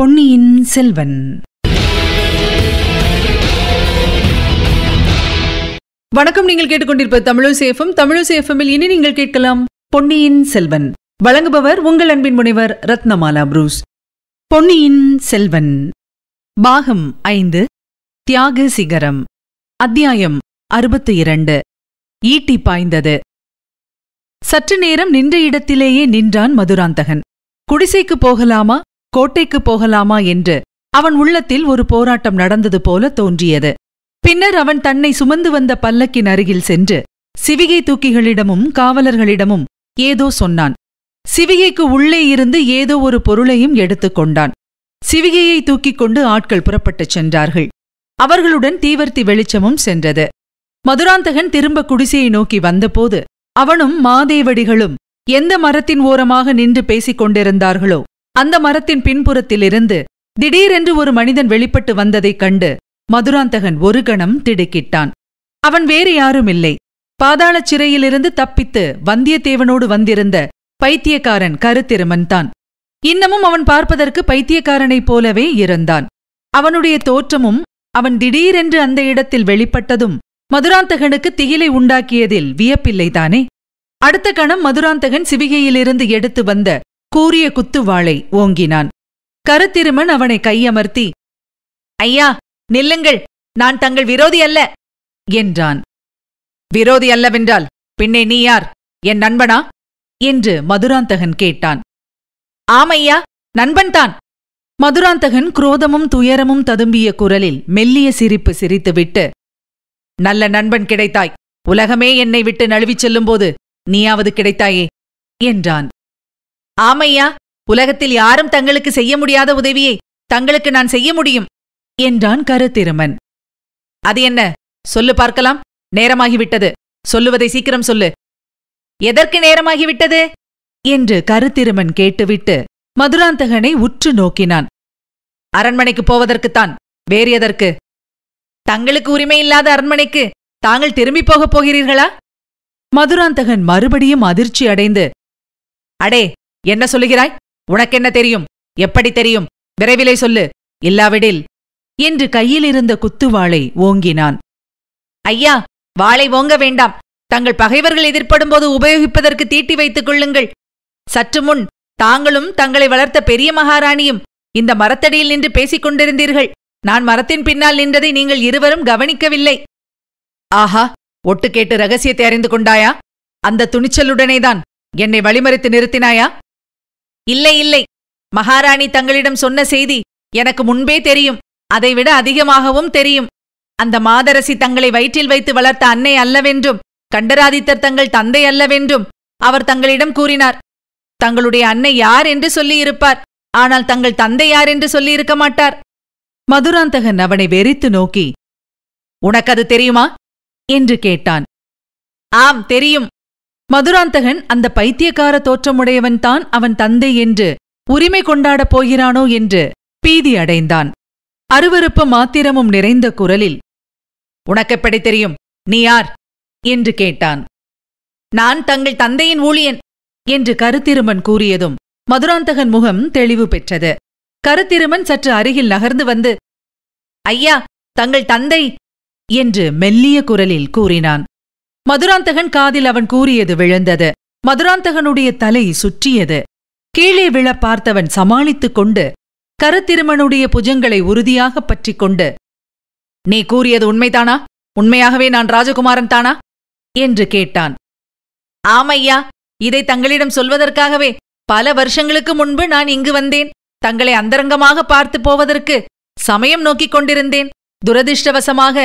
பொன்னியின் செல்வன் வணக்கம் நீங்கள் கேட்டுக்கொண்டிருப்ப தமிழசேஃபம் தமிழசேஃபமில் இனி நீங்கள் கேட்கலாம் பொன்னியின் செல்வன் வழங்குபவர் உங்கள் அன்பின் முனைவர் ரத்னமாலா புரூஸ் பொன்னியின் செல்வன் பாகம் ஐந்து தியாக சிகரம் அத்தியாயம் அறுபத்து இரண்டு ஈட்டி பாய்ந்தது சற்று நேரம் நின்ற இடத்திலேயே நின்றான் மதுராந்தகன் குடிசைக்கு போகலாமா கோட்டைக்கு போகலாமா என்று அவன் உள்ளத்தில் ஒரு போராட்டம் நடந்தது போல தோன்றியது பின்னர் அவன் தன்னை சுமந்து வந்த பல்லக்கின் அருகில் சென்று சிவிகை தூக்கிகளிடமும் காவலர்களிடமும் ஏதோ சொன்னான் சிவிகைக்கு உள்ளே இருந்து ஏதோ ஒரு பொருளையும் எடுத்துக்கொண்டான் சிவிகையை தூக்கிக் கொண்டு ஆட்கள் புறப்பட்டுச் சென்றார்கள் அவர்களுடன் தீவர்த்தி வெளிச்சமும் சென்றது மதுராந்தகன் திரும்ப குடிசையை நோக்கி வந்தபோது அவனும் மாதேவடிகளும் எந்த மரத்தின் ஓரமாக நின்று பேசிக் கொண்டிருந்தார்களோ அந்த மரத்தின் பின்புறத்திலிருந்து திடீரென்று ஒரு மனிதன் வெளிப்பட்டு வந்ததைக் கண்டு மதுராந்தகன் ஒரு கணம் திடுக்கிட்டான் அவன் வேறு யாரும் இல்லை பாதாள சிறையிலிருந்து தப்பித்து வந்தியத்தேவனோடு வந்திருந்த பைத்தியக்காரன் கருத்திருமன்தான் இன்னமும் அவன் பார்ப்பதற்கு பைத்தியக்காரனைப் போலவே இருந்தான் அவனுடைய தோற்றமும் அவன் திடீரென்று அந்த இடத்தில் வெளிப்பட்டதும் மதுராந்தகனுக்கு திகிலை உண்டாக்கியதில் வியப்பில்லைதானே அடுத்த கணம் மதுராந்தகன் சிவிகையிலிருந்து எடுத்து வந்த கூறிய குத்துவாளை ஓங்கினான் கருத்திருமன் அவனை கையமர்த்தி ஐயா நில்லுங்கள் நான் தங்கள் விரோதி அல்ல என்றான் விரோதி அல்லவென்றால் பின்னே நீ யார் என் நண்பனா என்று மதுராந்தகன் கேட்டான் ஆமையா நண்பன்தான் மதுராந்தகன் குரோதமும் துயரமும் ததும்பிய குரலில் மெல்லிய சிரிப்பு சிரித்துவிட்டு நல்ல நண்பன் கிடைத்தாய் உலகமே என்னை விட்டு நழுவிச் செல்லும்போது நீயாவது கிடைத்தாயே என்றான் ஆமையா உலகத்தில் யாரும் தங்களுக்கு செய்ய முடியாத உதவியை தங்களுக்கு நான் செய்ய முடியும் என்றான் கருத்திருமன் அது என்ன சொல்லு பார்க்கலாம் நேரமாகிவிட்டது சொல்லுவதை சீக்கிரம் சொல்லு எதற்கு நேரமாகிவிட்டது என்று கருத்திருமன் கேட்டுவிட்டு மதுராந்தகனை உற்று நோக்கினான் அரண்மனைக்கு போவதற்குத்தான் வேறு எதற்கு தங்களுக்கு உரிமை இல்லாத அரண்மனைக்கு தாங்கள் திரும்பி போகப் போகிறீர்களா மதுராந்தகன் மறுபடியும் அதிர்ச்சி அடைந்து அடே என்ன சொல்லுகிறாய் உனக்கென்ன தெரியும் எப்படி தெரியும் விரைவிலே சொல்லு இல்லாவிடில் என்று கையிலிருந்த குத்துவாளை ஓங்கினான் ஐயா வாளை ஓங்க வேண்டாம் தங்கள் பகைவர்கள் எதிர்ப்படும்போது உபயோகிப்பதற்கு தீட்டி வைத்துக் கொள்ளுங்கள் சற்று முன் தாங்களும் தங்களை வளர்த்த பெரிய மகாராணியும் இந்த மரத்தடியில் நின்று பேசிக் கொண்டிருந்தீர்கள் நான் மரத்தின் பின்னால் நின்றதை நீங்கள் இருவரும் கவனிக்கவில்லை ஆஹா ஒட்டு கேட்டு ரகசியத்தை அறிந்து கொண்டாயா அந்த துணிச்சலுடனேதான் என்னை வழிமறித்து நிறுத்தினாயா இல்லை இல்லை மகாராணி தங்களிடம் சொன்ன செய்தி எனக்கு முன்பே தெரியும் அதைவிட அதிகமாகவும் தெரியும் அந்த மாதரசி தங்களை வயிற்றில் வைத்து வளர்த்த அன்னை அல்லவென்றும் கண்டராதித்தர் தங்கள் தந்தை அல்லவென்றும் அவர் தங்களிடம் கூறினார் தங்களுடைய அன்னை யார் என்று சொல்லியிருப்பார் ஆனால் தங்கள் தந்தை யார் என்று சொல்லியிருக்க மாட்டார் மதுராந்தகன் அவனை வெறித்து நோக்கி உனக்கு அது தெரியுமா என்று கேட்டான் ஆம் தெரியும் மதுராந்தகன் அந்த பைத்தியக்கார தோற்றமுடையவன்தான் அவன் தந்தை என்று உரிமை கொண்டாடப் போகிறானோ என்று பீதி அடைந்தான் அருவருப்பு மாத்திரமும் நிறைந்த குரலில் எப்படி தெரியும் நீ யார் என்று கேட்டான் நான் தங்கள் தந்தையின் ஊழியன் என்று கருத்திருமன் கூறியதும் மதுராந்தகன் முகம் தெளிவு பெற்றது கருத்திருமன் சற்று அருகில் நகர்ந்து வந்து ஐயா தங்கள் தந்தை என்று மெல்லிய குரலில் கூறினான் மதுராந்தகன் காதில் அவன் கூறியது விழுந்தது மதுராந்தகனுடைய தலை சுற்றியது கீழே விழ பார்த்தவன் சமாளித்துக் கொண்டு கருத்திருமனுடைய புஜங்களை உறுதியாக பற்றி கொண்டு நீ கூறியது உண்மைதானா உண்மையாகவே நான் ராஜகுமாரன் தானா என்று கேட்டான் ஆமையா இதை தங்களிடம் சொல்வதற்காகவே பல வருஷங்களுக்கு முன்பு நான் இங்கு வந்தேன் தங்களை அந்தரங்கமாக பார்த்து போவதற்கு சமயம் நோக்கிக் கொண்டிருந்தேன் துரதிருஷ்டவசமாக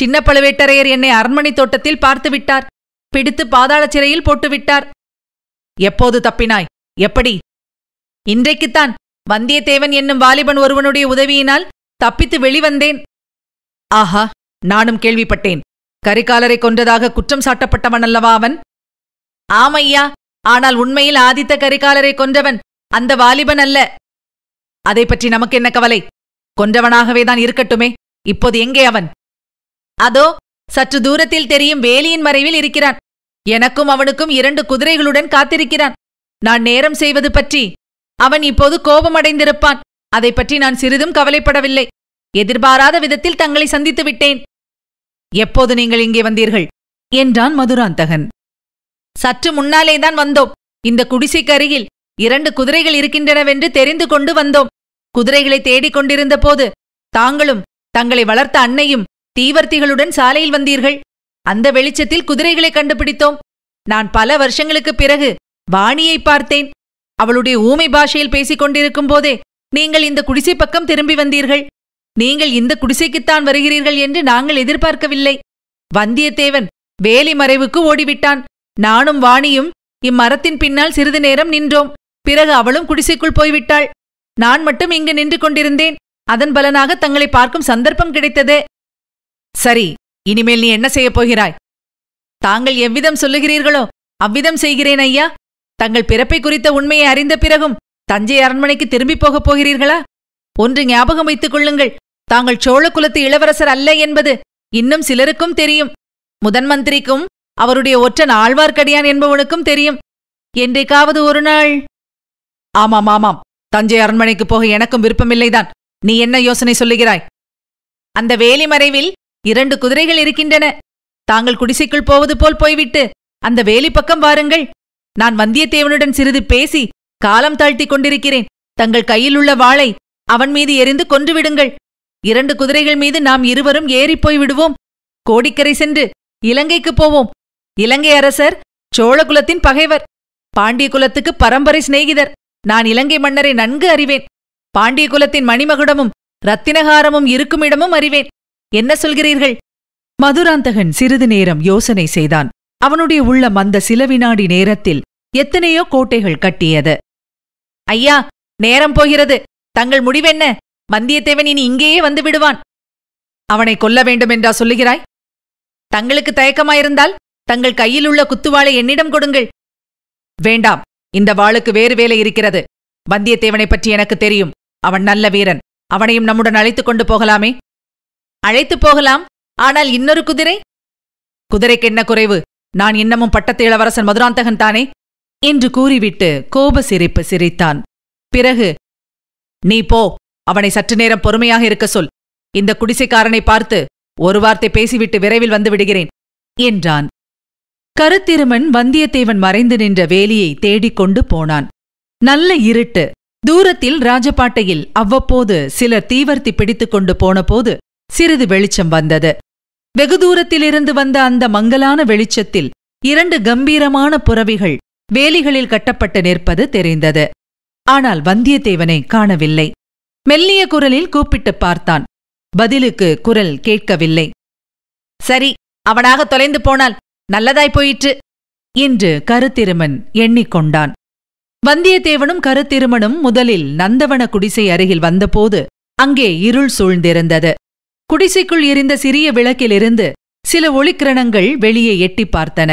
சின்ன பழுவேட்டரையர் என்னை அரண்மனை தோட்டத்தில் பார்த்துவிட்டார் பிடித்து பாதாள சிறையில் போட்டுவிட்டார் எப்போது தப்பினாய் எப்படி இன்றைக்குத்தான் வந்தியத்தேவன் என்னும் வாலிபன் ஒருவனுடைய உதவியினால் தப்பித்து வெளிவந்தேன் ஆஹா நானும் கேள்விப்பட்டேன் கரிகாலரை கொன்றதாக குற்றம் சாட்டப்பட்டவன் அல்லவா அவன் ஆமையா ஆனால் உண்மையில் ஆதித்த கரிகாலரை கொன்றவன் அந்த வாலிபன் அல்ல அதை பற்றி நமக்கு என்ன கவலை கொன்றவனாகவேதான் இருக்கட்டுமே இப்போது எங்கே அவன் அதோ சற்று தூரத்தில் தெரியும் வேலியின் மறைவில் இருக்கிறான் எனக்கும் அவனுக்கும் இரண்டு குதிரைகளுடன் காத்திருக்கிறான் நான் நேரம் செய்வது பற்றி அவன் இப்போது கோபமடைந்திருப்பான் அதை பற்றி நான் சிறிதும் கவலைப்படவில்லை எதிர்பாராத விதத்தில் தங்களை சந்தித்து விட்டேன் எப்போது நீங்கள் இங்கே வந்தீர்கள் என்றான் மதுராந்தகன் சற்று முன்னாலேதான் வந்தோம் இந்த அருகில் இரண்டு குதிரைகள் இருக்கின்றனவென்று தெரிந்து கொண்டு வந்தோம் குதிரைகளை தேடிக் கொண்டிருந்த போது தாங்களும் தங்களை வளர்த்த அன்னையும் தீவர்த்திகளுடன் சாலையில் வந்தீர்கள் அந்த வெளிச்சத்தில் குதிரைகளை கண்டுபிடித்தோம் நான் பல வருஷங்களுக்குப் பிறகு வாணியை பார்த்தேன் அவளுடைய ஊமை பாஷையில் பேசிக் கொண்டிருக்கும் போதே நீங்கள் இந்த குடிசை பக்கம் திரும்பி வந்தீர்கள் நீங்கள் இந்த குடிசைக்குத்தான் வருகிறீர்கள் என்று நாங்கள் எதிர்பார்க்கவில்லை வந்தியத்தேவன் வேலி மறைவுக்கு ஓடிவிட்டான் நானும் வாணியும் இம்மரத்தின் பின்னால் சிறிது நேரம் நின்றோம் பிறகு அவளும் குடிசைக்குள் போய்விட்டாள் நான் மட்டும் இங்கு நின்று கொண்டிருந்தேன் அதன் பலனாக தங்களை பார்க்கும் சந்தர்ப்பம் கிடைத்தது சரி இனிமேல் நீ என்ன செய்யப் போகிறாய் தாங்கள் எவ்விதம் சொல்லுகிறீர்களோ அவ்விதம் செய்கிறேன் ஐயா தங்கள் பிறப்பை குறித்த உண்மையை அறிந்த பிறகும் தஞ்சை அரண்மனைக்கு திரும்பிப் போகப் போகிறீர்களா ஒன்று ஞாபகம் வைத்துக் கொள்ளுங்கள் தாங்கள் சோழ குலத்து இளவரசர் அல்ல என்பது இன்னும் சிலருக்கும் தெரியும் முதன்மந்திரிக்கும் அவருடைய ஒற்றன் ஆழ்வார்க்கடியான் என்பவனுக்கும் தெரியும் என்றைக்காவது ஒரு நாள் ஆமாம் ஆமாம் தஞ்சை அரண்மனைக்கு போக எனக்கும் விருப்பமில்லைதான் நீ என்ன யோசனை சொல்லுகிறாய் அந்த வேலி மறைவில் இரண்டு குதிரைகள் இருக்கின்றன தாங்கள் குடிசைக்குள் போவது போல் போய்விட்டு அந்த வேலி பக்கம் வாருங்கள் நான் வந்தியத்தேவனுடன் சிறிது பேசி காலம் தாழ்த்திக் கொண்டிருக்கிறேன் தங்கள் கையில் உள்ள வாளை அவன் மீது எரிந்து கொன்றுவிடுங்கள் இரண்டு குதிரைகள் மீது நாம் இருவரும் ஏறிப்போய் விடுவோம் கோடிக்கரை சென்று இலங்கைக்கு போவோம் இலங்கை அரசர் சோழகுலத்தின் பகைவர் பாண்டிய குலத்துக்கு பரம்பரை சிநேகிதர் நான் இலங்கை மன்னரை நன்கு அறிவேன் பாண்டிய குலத்தின் மணிமகுடமும் ரத்தினகாரமும் இருக்குமிடமும் அறிவேன் என்ன சொல்கிறீர்கள் மதுராந்தகன் சிறிது நேரம் யோசனை செய்தான் அவனுடைய உள்ளம் அந்த சில வினாடி நேரத்தில் எத்தனையோ கோட்டைகள் கட்டியது ஐயா நேரம் போகிறது தங்கள் முடிவென்ன வந்தியத்தேவன் இனி இங்கேயே வந்து விடுவான் அவனை கொல்ல வேண்டும் என்றா சொல்லுகிறாய் தங்களுக்கு தயக்கமாயிருந்தால் தங்கள் கையில் உள்ள குத்துவாளை என்னிடம் கொடுங்கள் வேண்டாம் இந்த வாளுக்கு வேறு வேலை இருக்கிறது வந்தியத்தேவனை பற்றி எனக்கு தெரியும் அவன் நல்ல வீரன் அவனையும் நம்முடன் அழைத்துக் கொண்டு போகலாமே அழைத்துப் போகலாம் ஆனால் இன்னொரு குதிரை குதிரைக்கு என்ன குறைவு நான் இன்னமும் பட்டத்து இளவரசன் மதுராந்தகன் தானே என்று கூறிவிட்டு கோப சிரிப்பு சிரித்தான் பிறகு நீ போ அவனை சற்று நேரம் பொறுமையாக இருக்க சொல் இந்த குடிசைக்காரனை பார்த்து ஒரு வார்த்தை பேசிவிட்டு விரைவில் வந்து விடுகிறேன் என்றான் கருத்திருமன் வந்தியத்தேவன் மறைந்து நின்ற வேலியை கொண்டு போனான் நல்ல இருட்டு தூரத்தில் ராஜபாட்டையில் அவ்வப்போது சிலர் தீவர்த்தி கொண்டு போனபோது சிறிது வெளிச்சம் வந்தது வெகு தூரத்திலிருந்து வந்த அந்த மங்கலான வெளிச்சத்தில் இரண்டு கம்பீரமான புறவிகள் வேலிகளில் கட்டப்பட்டு நிற்பது தெரிந்தது ஆனால் வந்தியத்தேவனை காணவில்லை மெல்லிய குரலில் கூப்பிட்டுப் பார்த்தான் பதிலுக்கு குரல் கேட்கவில்லை சரி அவனாக தொலைந்து போனால் நல்லதாய் போயிற்று என்று கருத்திருமன் எண்ணிக்கொண்டான் வந்தியத்தேவனும் கருத்திருமனும் முதலில் நந்தவன குடிசை அருகில் வந்தபோது அங்கே இருள் சூழ்ந்திருந்தது குடிசைக்குள் எரிந்த சிறிய விளக்கிலிருந்து சில ஒளிக்கிரணங்கள் வெளியே எட்டி பார்த்தன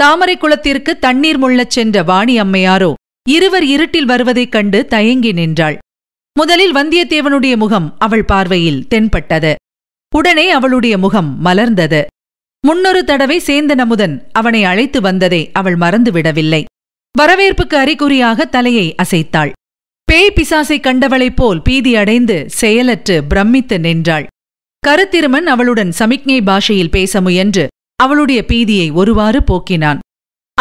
தாமரை குளத்திற்கு தண்ணீர் முள்ளச் சென்ற வாணி அம்மையாரோ இருவர் இருட்டில் வருவதைக் கண்டு தயங்கி நின்றாள் முதலில் வந்தியத்தேவனுடைய முகம் அவள் பார்வையில் தென்பட்டது உடனே அவளுடைய முகம் மலர்ந்தது முன்னொரு தடவை சேந்தன் அமுதன் அவனை அழைத்து வந்ததை அவள் மறந்துவிடவில்லை வரவேற்புக்கு அறிகுறியாக தலையை அசைத்தாள் பேய் பிசாசை கண்டவளைப் போல் பீதியடைந்து செயலற்று பிரமித்து நின்றாள் கருத்திருமன் அவளுடன் சமிக்ஞை பாஷையில் பேச முயன்று அவளுடைய பீதியை ஒருவாறு போக்கினான்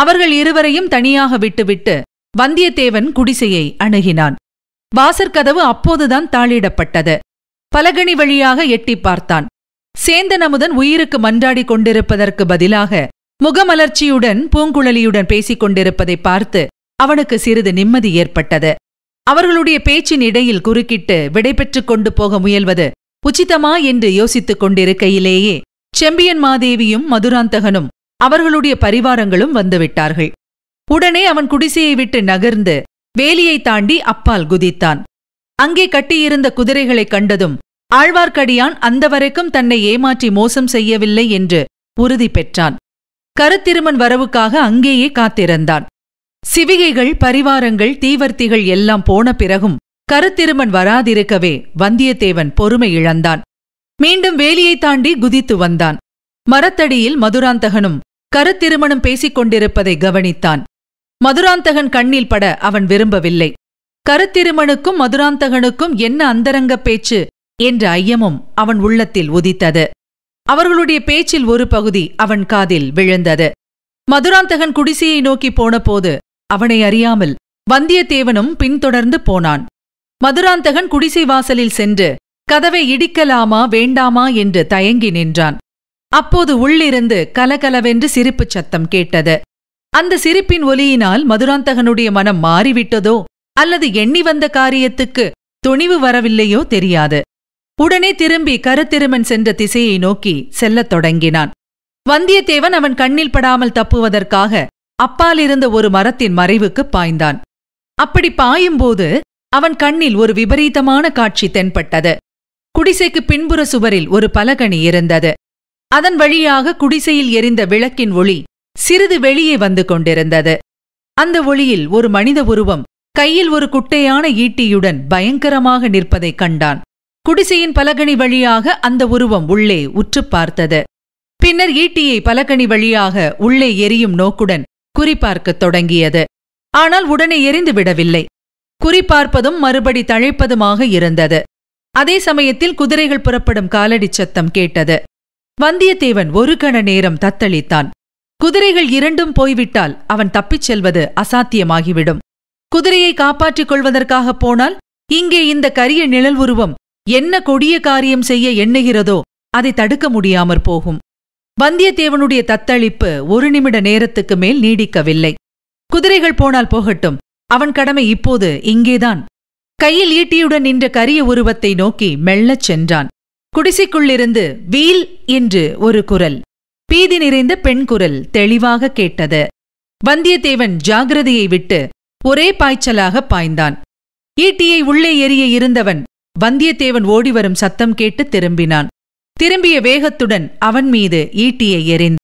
அவர்கள் இருவரையும் தனியாக விட்டுவிட்டு வந்தியத்தேவன் குடிசையை அணுகினான் வாசற்கதவு அப்போதுதான் தாளிடப்பட்டது பலகணி வழியாக எட்டி பார்த்தான் சேந்தன் அமுதன் உயிருக்கு மன்றாடி கொண்டிருப்பதற்கு பதிலாக முகமலர்ச்சியுடன் பூங்குழலியுடன் பேசிக் கொண்டிருப்பதை பார்த்து அவனுக்கு சிறிது நிம்மதி ஏற்பட்டது அவர்களுடைய பேச்சின் இடையில் குறுக்கிட்டு விடைபெற்றுக் கொண்டு போக முயல்வது உச்சிதமா என்று யோசித்துக் கொண்டிருக்கையிலேயே செம்பியன் மாதேவியும் மதுராந்தகனும் அவர்களுடைய பரிவாரங்களும் வந்துவிட்டார்கள் உடனே அவன் குடிசையை விட்டு நகர்ந்து வேலியை தாண்டி அப்பால் குதித்தான் அங்கே கட்டியிருந்த குதிரைகளைக் கண்டதும் ஆழ்வார்க்கடியான் அந்த வரைக்கும் தன்னை ஏமாற்றி மோசம் செய்யவில்லை என்று உறுதி பெற்றான் கருத்திருமன் வரவுக்காக அங்கேயே காத்திருந்தான் சிவிகைகள் பரிவாரங்கள் தீவர்த்திகள் எல்லாம் போன பிறகும் கருத்திருமன் வராதிருக்கவே வந்தியத்தேவன் பொறுமை இழந்தான் மீண்டும் வேலியைத் தாண்டி குதித்து வந்தான் மரத்தடியில் மதுராந்தகனும் கருத்திருமனும் பேசிக் கொண்டிருப்பதை கவனித்தான் மதுராந்தகன் கண்ணில் பட அவன் விரும்பவில்லை கருத்திருமனுக்கும் மதுராந்தகனுக்கும் என்ன அந்தரங்க பேச்சு என்ற ஐயமும் அவன் உள்ளத்தில் உதித்தது அவர்களுடைய பேச்சில் ஒரு பகுதி அவன் காதில் விழுந்தது மதுராந்தகன் குடிசையை நோக்கிப் போனபோது அவனை அறியாமல் வந்தியத்தேவனும் பின்தொடர்ந்து போனான் மதுராந்தகன் குடிசை வாசலில் சென்று கதவை இடிக்கலாமா வேண்டாமா என்று தயங்கி நின்றான் அப்போது உள்ளிருந்து கலகலவென்று சிரிப்புச் சத்தம் கேட்டது அந்த சிரிப்பின் ஒலியினால் மதுராந்தகனுடைய மனம் மாறிவிட்டதோ அல்லது எண்ணி வந்த காரியத்துக்கு துணிவு வரவில்லையோ தெரியாது உடனே திரும்பி கருத்திருமன் சென்ற திசையை நோக்கி செல்லத் தொடங்கினான் வந்தியத்தேவன் அவன் கண்ணில் படாமல் தப்புவதற்காக அப்பாலிருந்த ஒரு மரத்தின் மறைவுக்கு பாய்ந்தான் அப்படி பாயும்போது அவன் கண்ணில் ஒரு விபரீதமான காட்சி தென்பட்டது குடிசைக்கு பின்புற சுவரில் ஒரு பலகணி இருந்தது அதன் வழியாக குடிசையில் எரிந்த விளக்கின் ஒளி சிறிது வெளியே வந்து கொண்டிருந்தது அந்த ஒளியில் ஒரு மனித உருவம் கையில் ஒரு குட்டையான ஈட்டியுடன் பயங்கரமாக நிற்பதைக் கண்டான் குடிசையின் பலகணி வழியாக அந்த உருவம் உள்ளே உற்று பார்த்தது பின்னர் ஈட்டியை பலகணி வழியாக உள்ளே எரியும் நோக்குடன் குறிப்பார்க்கத் தொடங்கியது ஆனால் உடனே எரிந்து விடவில்லை குறிப்பார்ப்பதும் மறுபடி தழைப்பதுமாக இருந்தது அதே சமயத்தில் குதிரைகள் புறப்படும் காலடி சத்தம் கேட்டது வந்தியத்தேவன் ஒரு கண நேரம் தத்தளித்தான் குதிரைகள் இரண்டும் போய்விட்டால் அவன் தப்பிச் செல்வது அசாத்தியமாகிவிடும் குதிரையை காப்பாற்றிக் கொள்வதற்காகப் போனால் இங்கே இந்த கரிய நிழல் உருவம் என்ன கொடிய காரியம் செய்ய எண்ணுகிறதோ அதை தடுக்க முடியாமற் போகும் வந்தியத்தேவனுடைய தத்தளிப்பு ஒரு நிமிட நேரத்துக்கு மேல் நீடிக்கவில்லை குதிரைகள் போனால் போகட்டும் அவன் கடமை இப்போது இங்கேதான் கையில் ஈட்டியுடன் நின்ற கரிய உருவத்தை நோக்கி மெல்லச் சென்றான் குடிசைக்குள்ளிருந்து வீல் என்று ஒரு குரல் பீதி நிறைந்த பெண் குரல் தெளிவாக கேட்டது வந்தியத்தேவன் ஜாகிரதையை விட்டு ஒரே பாய்ச்சலாக பாய்ந்தான் ஈட்டியை உள்ளே எரிய இருந்தவன் வந்தியத்தேவன் ஓடிவரும் சத்தம் கேட்டு திரும்பினான் திரும்பிய வேகத்துடன் அவன் மீது ஈட்டியை எறிந்து